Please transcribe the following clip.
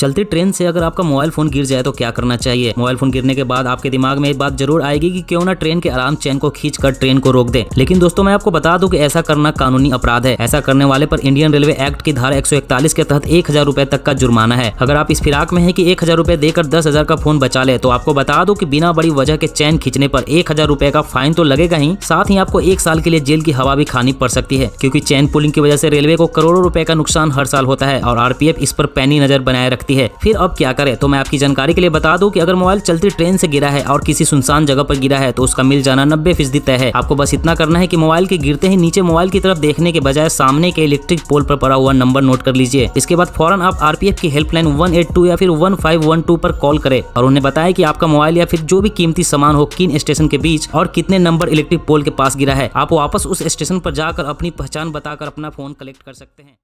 चलती ट्रेन से अगर आपका मोबाइल फोन गिर जाए तो क्या करना चाहिए मोबाइल फोन गिरने के बाद आपके दिमाग में एक बात जरूर आएगी कि क्यों ना ट्रेन के आराम चैन को खींच कर ट्रेन को रोक दे लेकिन दोस्तों मैं आपको बता दूं कि ऐसा करना कानूनी अपराध है ऐसा करने वाले पर इंडियन रेलवे एक्ट की धारा एक के तहत एक हजार रूपए तक का जुर्माना है अगर आप इस फिराक में है की एक हजार देकर दस हजार का फोन बचा ले तो आपको बता दो की बिना बड़ी वजह के चैन खींचने आरोप एक हजार का फाइन तो लगेगा ही साथ ही आपको एक साल के लिए जेल की हवा भी खानी पड़ सकती है क्यूँकी चैन पुलिंग की वजह ऐसी रेलवे को करोड़ों रूपए का नुकसान हर साल होता है और आर इस पर पैनी नजर बनाए रखती सकती है फिर अब क्या करे तो मैं आपकी जानकारी के लिए बता दूँ की अगर मोबाइल चलती ट्रेन से गिरा है और किसी सुनसान जगह पर गिरा है तो उसका मिल जाना नब्बे फीसदी तय है आपको बस इतना करना है की मोबाइल के गिरते ही नीचे मोबाइल की तरफ देखने के बजाय सामने के इलेक्ट्रिक पोल पर पड़ा हुआ नंबर नोट कर लीजिए इसके बाद फौरन आप आरपीएफ की हेल्पलाइन वन या फिर वन पर कॉल करें और उन्हें बताएं कि आपका मोबाइल या फिर जो भी कीमती सामान हो किन स्टेशन के बीच और कितने नंबर इलेक्ट्रिक पोल के पास गिरा है आप वापस उस स्टेशन पर जाकर अपनी पहचान बताकर अपना फोन कलेक्ट कर सकते हैं